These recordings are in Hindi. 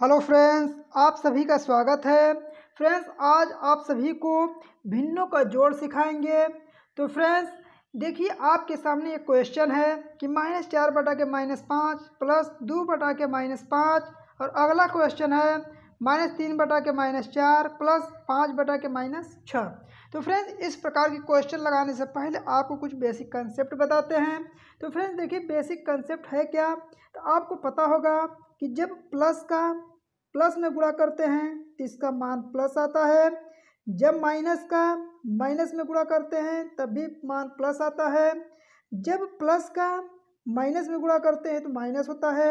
हेलो फ्रेंड्स आप सभी का स्वागत है फ्रेंड्स आज आप सभी को भिन्नों का जोड़ सिखाएंगे तो फ्रेंड्स देखिए आपके सामने एक क्वेश्चन है कि माइनस चार बटा के माइनस पाँच प्लस दो बटा के माइनस पाँच और अगला क्वेश्चन है माइनस तीन बटा के माइनस चार प्लस पाँच बटा के माइनस छः तो फ्रेंड्स इस प्रकार के क्वेश्चन लगाने से पहले आपको कुछ बेसिक कंसेप्ट बताते हैं तो फ्रेंड्स देखिए बेसिक कंसेप्ट है क्या तो आपको पता होगा कि जब प्लस का प्लस में गुणा करते हैं तो इसका मान प्लस आता है जब माइनस का माइनस में गुणा करते हैं तब भी मान प्लस आता है जब प्लस का माइनस में गुणा करते हैं तो माइनस होता है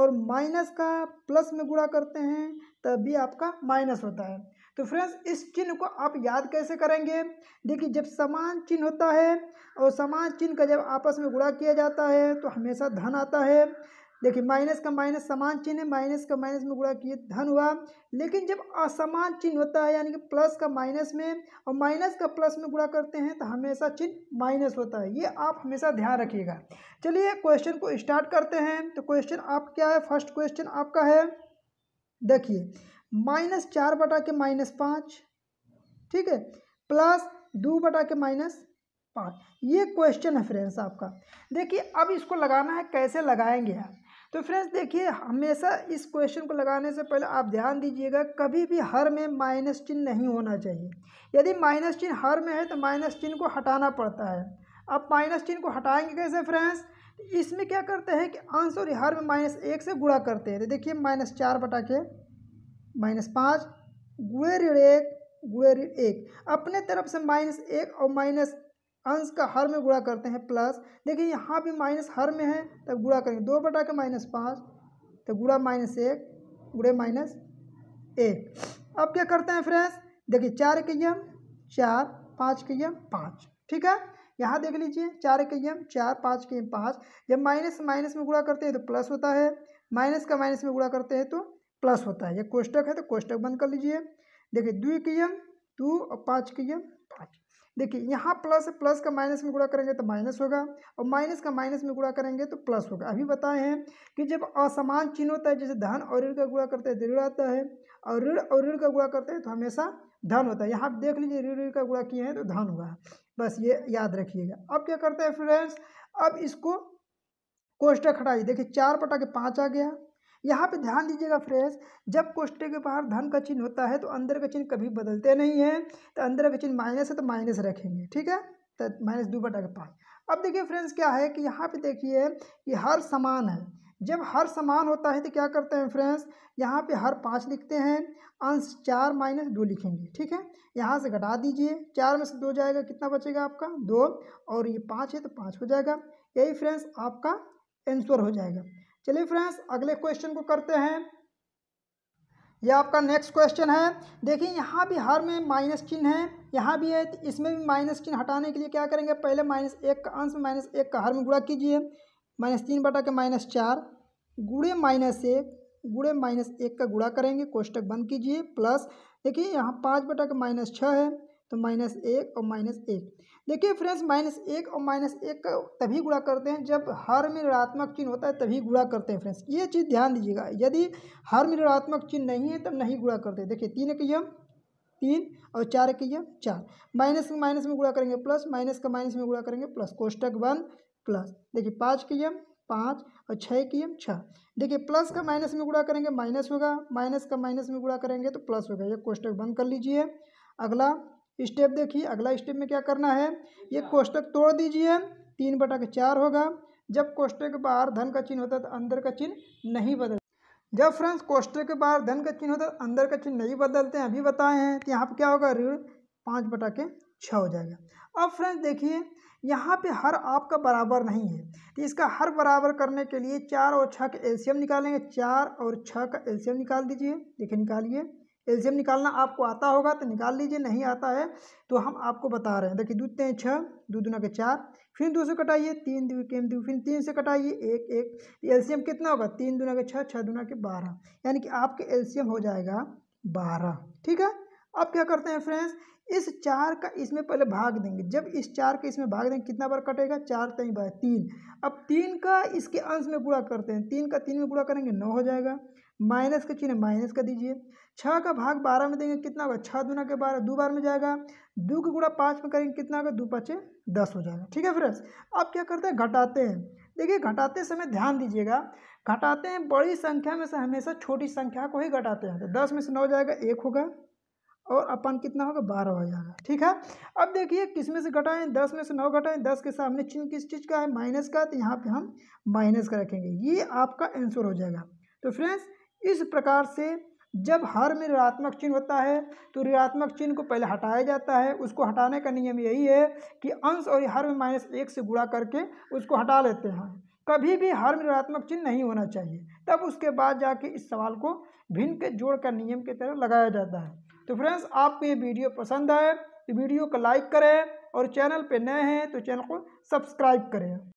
और माइनस का प्लस में गुणा करते हैं तब भी आपका माइनस होता है तो फ्रेंड्स इस चिन्ह को आप याद कैसे करेंगे देखिए जब समान चिन्ह होता है और समान चिन्ह का जब आपस में गुणा किया जाता है तो हमेशा धन आता है देखिए माइनस का माइनस समान चिन्ह है माइनस का माइनस में गुणा किए धन हुआ लेकिन जब असमान चिन्ह होता है यानी कि प्लस का माइनस में और माइनस का प्लस में गुणा करते हैं तो हमेशा चिन्ह माइनस होता है ये आप हमेशा ध्यान रखिएगा चलिए क्वेश्चन को स्टार्ट करते हैं तो क्वेश्चन आप क्या है फर्स्ट क्वेश्चन आपका है देखिए माइनस चार बटा के माइनस पाँच ठीक है प्लस दो बटा के माइनस पाँच ये क्वेश्चन है फ्रेंड्स आपका देखिए अब इसको लगाना है कैसे लगाएंगे आप तो फ्रेंड्स देखिए हमेशा इस क्वेश्चन को लगाने से पहले आप ध्यान दीजिएगा कभी भी हर में माइनस चिन्ह नहीं होना चाहिए यदि माइनस चिन्ह हर में है तो माइनस चिन्ह को हटाना पड़ता है अब माइनस चिन्ह को हटाएंगे कैसे फ्रेंड्स इसमें क्या करते हैं कि अंश और हर में माइनस एक से गुणा करते हैं तो देखिए माइनस चार बटा के माइनस पाँच गुड़े ऋण एक गुड़े ऋण एक अपने तरफ से माइनस एक और माइनस अंश का हर में गुणा करते हैं प्लस देखिए यहाँ भी माइनस हर में है तब गुणा करेंगे दो बटा के माइनस पाँच तो गुड़ा माइनस एक गुड़े माइनस एक अब क्या करते हैं फ्रेंड्स देखिए चार के यम चार पाँच के यम पाँच ठीक है यहाँ देख लीजिए चार के यम चार पाँच के यम पाँच जब माइनस माइनस में गुड़ा करते हैं तो प्लस होता है माइनस का माइनस में गुड़ा करते हैं तो प्लस होता है ये कोष्टक है तो कोष्टक बंद कर लीजिए देखिए दो यम दो और पाँच के यम पाँच देखिए यहाँ प्लस है प्लस का माइनस में गुणा करेंगे तो माइनस होगा और माइनस का माइनस में गुणा करेंगे तो प्लस होगा अभी बताए हैं कि जब असमान चिन्ह होता है जैसे धन और ऋण का गुणा करते हैं तो ऋण आता है और ऋण और ऋण का गुणा करते हैं तो हमेशा धन होता है यहाँ देख लीजिए ऋण ऋण का गुणा किए हैं तो धन हुआ बस ये याद रखिएगा अब क्या करते हैं फ्रेंड्स अब इसको कोष्टक हटाइए देखिए चार पटा के पाँच आ गया यहाँ पे ध्यान दीजिएगा फ्रेंड्स जब कोष्टे के बाहर धन का चिन्ह होता है तो अंदर का चिन्ह कभी बदलते नहीं है तो अंदर का चिन्ह माइनस है तो माइनस रखेंगे ठीक है तो माइनस दो बटा पाँच अब देखिए फ्रेंड्स क्या है कि यहाँ पे देखिए कि हर समान है जब हर समान होता है तो क्या करते हैं फ्रेंड्स यहाँ पे हर पाँच लिखते हैं अंश चार माइनस दो लिखेंगे ठीक है यहाँ से घटा दीजिए चार में से दो जाएगा कितना बचेगा आपका दो और ये पाँच है तो पाँच हो जाएगा यही फ्रेंड्स आपका आंसर हो जाएगा चलिए फ्रेंड्स अगले क्वेश्चन को करते हैं यह आपका नेक्स्ट क्वेश्चन है देखिए यहाँ भी हर में माइनस चिन्ह है यहाँ भी है तो इसमें भी माइनस चिन्ह हटाने के लिए क्या करेंगे पहले माइनस एक का अंश माइनस एक का हर में गुणा कीजिए माइनस तीन बटा के माइनस चार गुड़े माइनस एक गुड़े माइनस एक का गुणा करेंगे कोष्टक बंद कीजिए प्लस देखिए यहाँ पाँच बटा के माइनस छः है तो माइनस एक और माइनस एक देखिए फ्रेंड्स माइनस एक और माइनस एक का तभी गुणा करते हैं जब हर में ऋणात्मक चिन्ह होता है तभी गुणा करते हैं फ्रेंड्स ये चीज़ ध्यान दीजिएगा यदि हर में ऋणात्मक चिन्ह नहीं है तब नहीं गुणा करते देखिए तीन कहिए तीन और चार यम चार माइनस माइनस में गुणा करेंगे प्लस माइनस का माइनस में गुणा करेंगे प्लस कोष्टक वन प्लस देखिए पाँच एम पाँच और छः की एम छः देखिए प्लस का माइनस में गुणा करेंगे माइनस होगा माइनस का माइनस में गुणा करेंगे तो प्लस होगा ये कोष्टक बंद कर लीजिए अगला स्टेप देखिए अगला स्टेप में क्या करना है ये अच्छा। कोष्टक तोड़ दीजिए तीन बटा के चार होगा जब कोष्टक के बाहर धन का चिन्ह होता है तो अंदर का चिन्ह नहीं बदल जब फ्रेंड्स कोष्टक के बाहर धन का चिन्ह होता है तो अंदर का चिन्ह नहीं बदलते हैं अभी बताए हैं तो यहाँ पर क्या होगा ऋण पाँच बटा के छः हो जाएगा अब फ्रेंड्स देखिए यहाँ पे हर आपका बराबर नहीं है तो इसका हर बराबर करने के लिए चार और छः का एल्शियम निकालेंगे चार और छः का एल्शियम निकाल दीजिए देखिए निकालिए एल्शियम निकालना आपको आता होगा तो निकाल लीजिए नहीं आता है तो हम आपको बता रहे हैं देखिए दूध तीन छः दो दुना के चार फिर दो से कटाइए तीन दू के दू फिर तीन से कटाइए एक एक तो एल्शियम कितना होगा तीन दुना के छः छः दुना के बारह यानी कि आपके एल्शियम हो जाएगा बारह ठीक है अब क्या करते हैं फ्रेंड्स इस चार का इसमें पहले भाग देंगे जब इस चार का इसमें भाग देंगे कितना बार कटेगा चार तीन बार तीन अब तीन का इसके अंश में पूरा करते हैं तीन का तीन में पूरा करेंगे नौ हो जाएगा माइनस का चिन्ह माइनस का दीजिए छः का भाग बारह में देंगे कितना होगा छः दुना के बारह दो बार में जाएगा दो के गुड़ा पाँच में करेंगे कितना होगा दो पाँचे दस हो जाएगा ठीक है फ्रेंड्स अब क्या करते हैं घटाते हैं देखिए घटाते समय ध्यान दीजिएगा घटाते हैं बड़ी संख्या में से हमेशा छोटी संख्या को ही घटाते हैं तो दस में से नौ जाएगा एक होगा और अपन कितना होगा बारह हो जाएगा ठीक है अब देखिए किस में से घटाएं दस में से नौ घटाएं दस के सामने चिन्ह किस चीज़ का है माइनस का तो यहाँ पे हम माइनस का रखेंगे ये आपका आंसर हो जाएगा तो फ्रेंड्स इस प्रकार से जब हर में ऋणात्मक चिन्ह होता है तो ऋणात्मक चिन्ह को पहले हटाया जाता है उसको हटाने का नियम यही है कि अंश और हर में माइनस एक से गुणा करके उसको हटा लेते हैं कभी भी हर में ऋणात्मक चिन्ह नहीं होना चाहिए तब उसके बाद जाके इस सवाल को भिन्न के जोड़ का नियम के तरह लगाया जाता है तो फ्रेंड्स आपको ये वीडियो पसंद आए तो वीडियो को लाइक करें और चैनल पर नए हैं तो चैनल को सब्सक्राइब करें